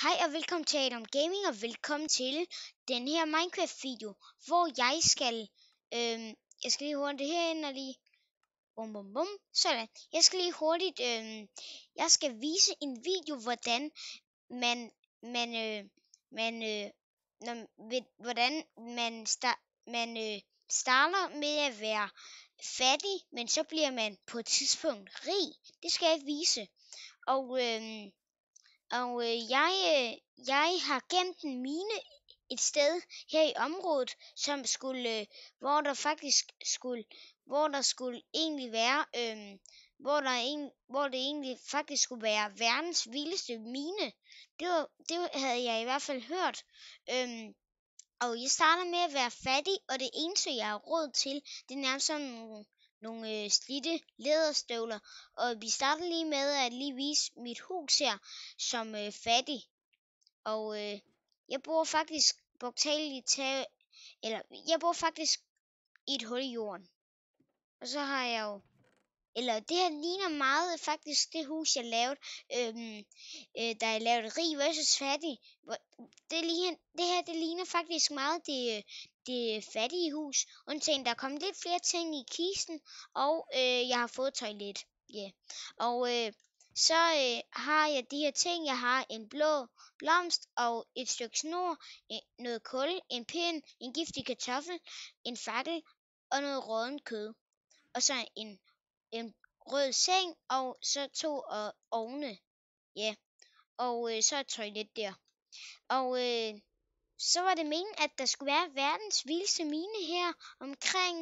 Hej og velkommen til Adam Gaming og velkommen til den her Minecraft video, hvor jeg skal, øhm, jeg skal lige hurtigt herind og lige, bum bum bum, sådan. Jeg skal lige hurtigt, øhm, jeg skal vise en video, hvordan man, man, øh, man, øh, når, ved, hvordan man, star, man øh, starter med at være fattig, men så bliver man på et tidspunkt rig. Det skal jeg vise. Og øhm, og øh, jeg, øh, jeg har gemt en mine et sted her i området, som skulle, øh, hvor der faktisk skulle, hvor der skulle egentlig være, øh, hvor, der en, hvor det egentlig faktisk skulle være verdens vildeste mine. Det, var, det havde jeg i hvert fald hørt. Øh, og jeg starter med at være fattig, og det eneste, jeg har råd til, det er nærmest sådan nogle nogle øh, slidte læderstøvler. og vi starter lige med at lige vise mit hus her som øh, fattig. Og øh, jeg bor faktisk bogtageligt tag, eller jeg bor faktisk i et hul i jorden. Og så har jeg jo, eller det her ligner meget faktisk det hus, jeg lavede, øhm, øh, da jeg lavede rig versus fattig. det, det her, det ligner faktisk meget det, øh, det fattige hus, undtagen der kom lidt flere ting i kisten, og øh, jeg har fået toilet. Yeah. Og øh, så øh, har jeg de her ting. Jeg har en blå blomst og et stykke snor, øh, noget kul, en pind, en giftig kartoffel, en fakkel og noget rådent kød. Og så en, en rød seng og så to øh, ovne. Ja, yeah. og øh, så et toilet der. Og øh, så var det meningen, at der skulle være verdens vildeste mine her omkring.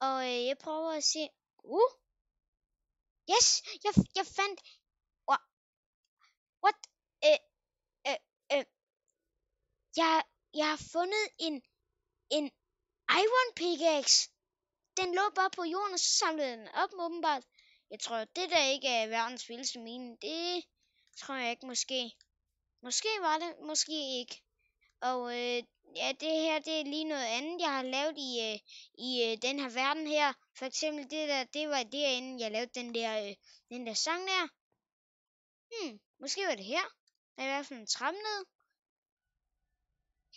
Og øh, jeg prøver at se. Uh! Yes! Jeg, jeg fandt... What? What? Øh, øh, øh. Jeg, jeg har fundet en... En iron pickaxe. Den lå bare på jorden, og så samlede den op åbenbart. Jeg tror, det der ikke er verdens vildeste mine, det tror jeg ikke måske. Måske var det, måske ikke. Og øh, ja, det her, det er lige noget andet, jeg har lavet i, øh, i øh, den her verden her. For eksempel det der, det var derinde, jeg lavede den der, øh, den der sang der. Hmm, måske var det her. Der er i hvert fald en tram ned.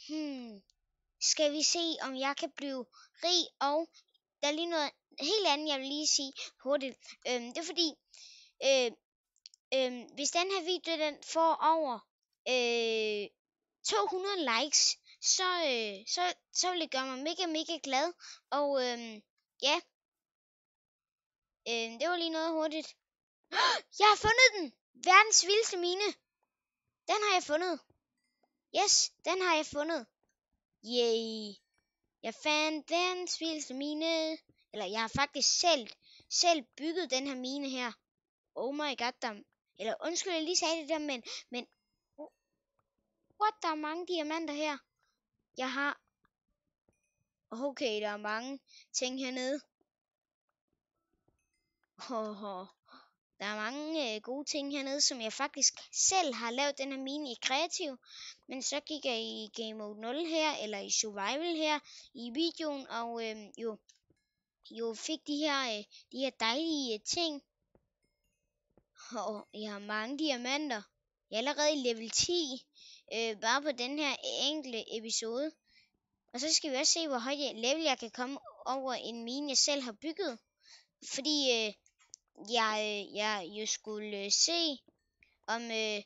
Hmm, skal vi se, om jeg kan blive rig, og der er lige noget helt andet, jeg vil lige sige hurtigt. Øhm, det er fordi, øh, øh, hvis den her video, den får over øh, 200 likes, så, øh, så, så vil det gøre mig mega, mega glad. Og øh, ja, øh, det var lige noget hurtigt. Jeg har fundet den! Verdens vildeste mine! Den har jeg fundet. Yes, den har jeg fundet. Yay. Jeg fandt den vildeste mine. Eller jeg har faktisk selv, selv bygget den her mine her. Oh my god, dem. Eller undskyld, jeg lige sagde det der, men, men What, der er mange diamanter her. Jeg har... Okay, der er mange ting hernede. Oh, oh. Der er mange øh, gode ting hernede, som jeg faktisk selv har lavet den her mini i kreativ. Men så gik jeg i game mode 0 her, eller i survival her, i videoen, og øh, jo, jo fik de her, øh, de her dejlige øh, ting. Og oh, jeg har mange diamanter allerede i level 10, øh, bare på den her enkle episode. Og så skal vi også se, hvor højt level jeg kan komme over en mine, jeg selv har bygget. Fordi øh, jeg, øh, jeg jo skulle øh, se, om øh,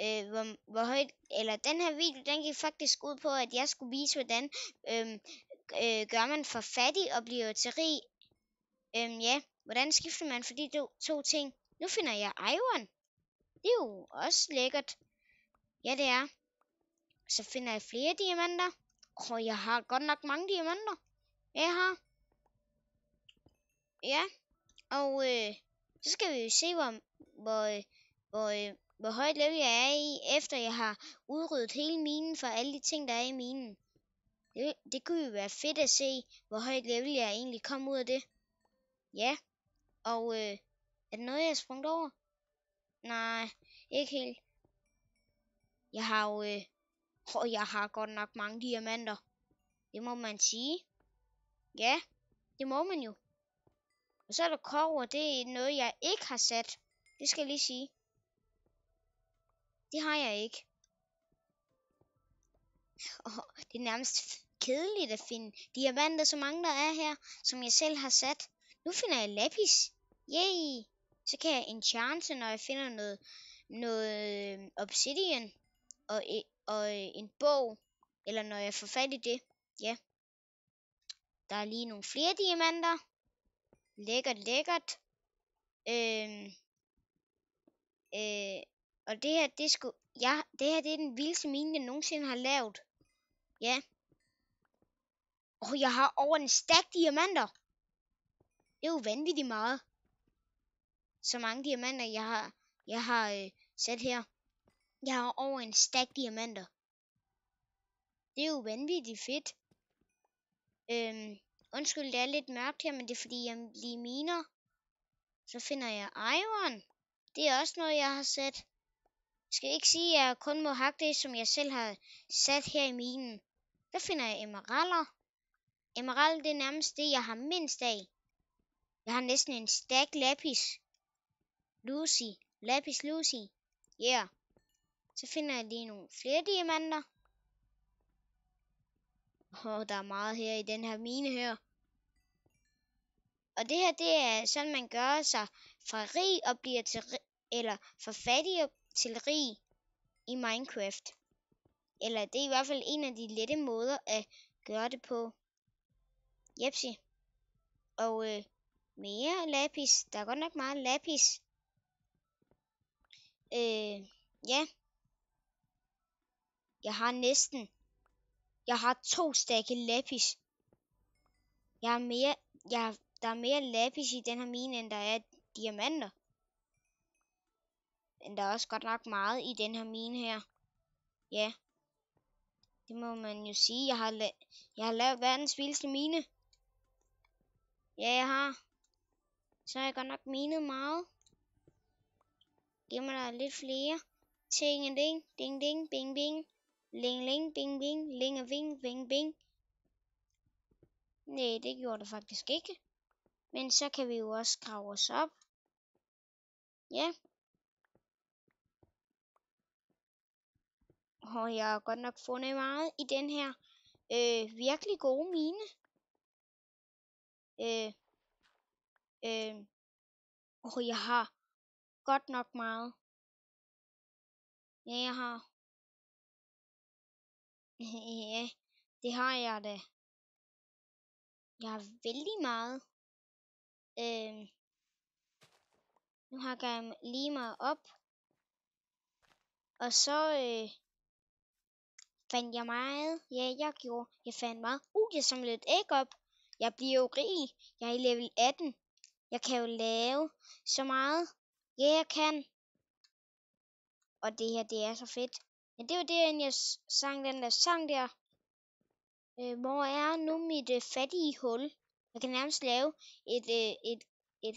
øh, hvor, hvor højt... Eller den her video, den gik faktisk ud på, at jeg skulle vise, hvordan øh, øh, gør man for fattig og bliver til rig. Øh, ja, hvordan skifter man for de to, to ting? Nu finder jeg Iron. Det er jo også lækkert. Ja, det er. Så finder jeg flere diamanter. Åh, oh, jeg har godt nok mange diamanter. Jeg har. Ja. Og øh, så skal vi jo se, hvor, hvor, øh, hvor, øh, hvor højt level jeg er i, efter jeg har udryddet hele minen for alle de ting, der er i minen. Det, det kunne jo være fedt at se, hvor højt level jeg egentlig kom ud af det. Ja. Og øh, er der noget, jeg har sprunget over? Nej, ikke helt. Jeg har jo... Øh, og jeg har godt nok mange diamanter. Det må man sige. Ja, det må man jo. Og så er der kover. Det er noget, jeg ikke har sat. Det skal jeg lige sige. Det har jeg ikke. Oh, det er nærmest kedeligt at finde diamanter, så mange der er her, som jeg selv har sat. Nu finder jeg lapis. Yay! så kan jeg enchante, når jeg finder noget, noget øh, obsidian og, e, og øh, en bog, eller når jeg får fat i det. Ja. Der er lige nogle flere diamanter. Lækkert, lækkert. Øhm, øh, og det her, det, sku, ja, det her, det er den vildeste mine, jeg nogensinde har lavet. Ja. Og jeg har over en stak diamanter. Det er jo vanvittigt meget så mange diamanter, jeg har, jeg har øh, sat her. Jeg har over en stak diamanter. Det er jo vanvittigt fedt. Øhm, undskyld, det er lidt mørkt her, men det er fordi, jeg lige miner. Så finder jeg iron. Det er også noget, jeg har sat. Jeg skal ikke sige, at jeg kun må hakke det, som jeg selv har sat her i minen. Der finder jeg emeralder. Emerald, det er nærmest det, jeg har mindst af. Jeg har næsten en stak lapis. Lucy, Lapis Lucy, ja. Yeah. Så finder jeg lige nogle flere diamanter. Og oh, der er meget her i den her mine her. Og det her, det er sådan, man gør sig fra rig og bliver til rig, eller fra fattig til rig i Minecraft. Eller det er i hvert fald en af de lette måder at gøre det på. Jepsi. Og øh, mere lapis. Der er godt nok meget lapis. Øh, ja. Jeg har næsten. Jeg har to stakke lapis. Jeg har mere, jeg, der er mere lapis i den her mine, end der er diamanter. Men der er også godt nok meget i den her mine her. Ja. Det må man jo sige. Jeg har, jeg har lavet verdens vildeste mine. Ja, jeg har. Så har jeg godt nok minet meget gemmer der lidt flere. Ting en ding, ding ding, bing bing, ling ling, bing bing, ling og ving, ving bing. Nej, det gjorde det faktisk ikke. Men så kan vi jo også grave os op. Ja. Og jeg har godt nok fundet meget i den her øh, virkelig gode mine. Øh, øh, og jeg har Godt nok meget. Ja, jeg har. ja, det har jeg da. Jeg har vældig meget. Øhm. Nu har jeg lige mig op. Og så øh, fandt jeg meget. Ja, jeg gjorde. Jeg fandt meget. Uh, jeg samlede et æg op. Jeg bliver jo rig. Jeg er i level 18. Jeg kan jo lave så meget. Ja, jeg kan. Og det her, det er så fedt. Men det var det, jeg sang den der sang der. Øh, hvor er nu mit øh, fattige hul? Jeg kan nærmest lave et, øh, et, et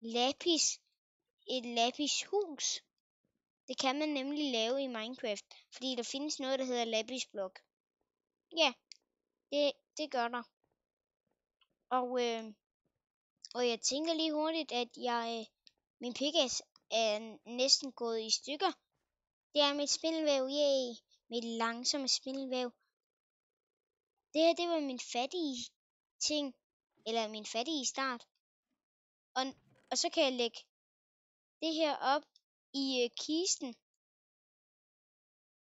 lapis, et lapis hus. Det kan man nemlig lave i Minecraft, fordi der findes noget, der hedder lapis blok. Ja, det, det gør der. Og, øh, og jeg tænker lige hurtigt, at jeg, øh, min pickaxe er øh, næsten gået i stykker. Det er mit spindelvæv, yay! Mit langsomme spindelvæv. Det her, det var min fattige ting, eller min fattige start. Og, og så kan jeg lægge det her op i øh, kisten.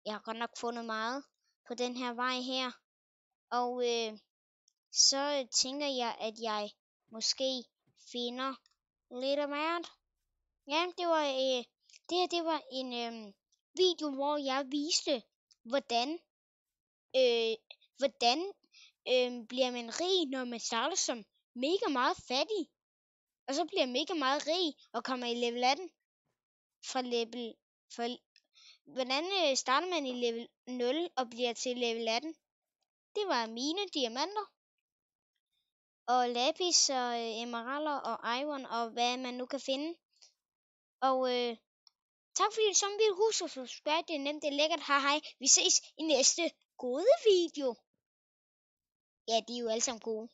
Jeg har godt nok fundet meget på den her vej her. Og øh, så øh, tænker jeg, at jeg måske finder lidt af hvert. Ja, det var, øh, det her det var en øh, video, hvor jeg viste, hvordan, øh, hvordan øh, bliver man rig, når man starter som mega meget fattig. Og så bliver mega meget rig og kommer i level 18 fra level... Fra, hvordan øh, starter man i level 0 og bliver til level 18? Det var mine diamanter. Og lapis og øh, emeralder og iron og hvad man nu kan finde. Og øh, tak fordi du så vil huske at subscribe. Det er nemt, det er lækkert. Hej hej. Vi ses i næste gode video. Ja, de er jo alle sammen gode.